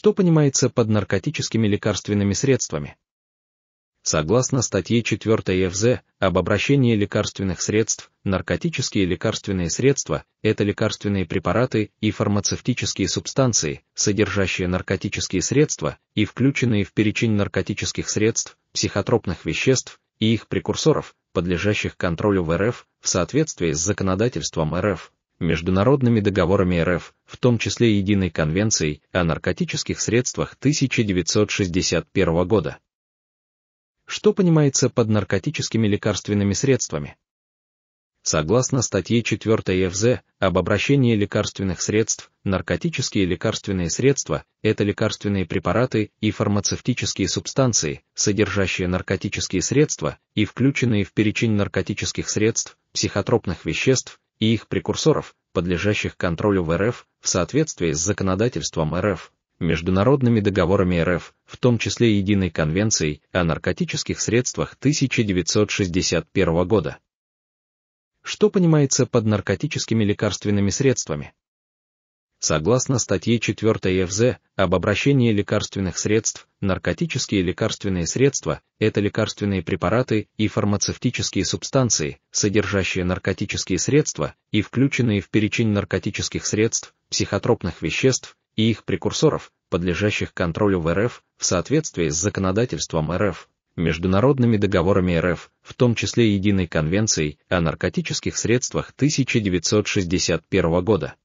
Что понимается под наркотическими лекарственными средствами? Согласно статье 4 ФЗ об обращении лекарственных средств, наркотические лекарственные средства – это лекарственные препараты и фармацевтические субстанции, содержащие наркотические средства и включенные в перечень наркотических средств, психотропных веществ и их прекурсоров, подлежащих контролю в РФ в соответствии с законодательством РФ, международными договорами РФ, в том числе Единой конвенцией о наркотических средствах 1961 года. Что понимается под наркотическими лекарственными средствами? Согласно статье 4 ФЗ об обращении лекарственных средств, наркотические лекарственные средства – это лекарственные препараты и фармацевтические субстанции, содержащие наркотические средства и включенные в перечень наркотических средств, психотропных веществ и их прекурсоров, подлежащих контролю в РФ в соответствии с законодательством РФ, международными договорами РФ, в том числе Единой конвенцией о наркотических средствах 1961 года. Что понимается под наркотическими лекарственными средствами? Согласно статье 4 ФЗ об обращении лекарственных средств, наркотические лекарственные средства – это лекарственные препараты и фармацевтические субстанции, содержащие наркотические средства и включенные в перечень наркотических средств, психотропных веществ и их прекурсоров, подлежащих контролю в РФ в соответствии с законодательством РФ, международными договорами РФ, в том числе Единой конвенцией о наркотических средствах 1961 года.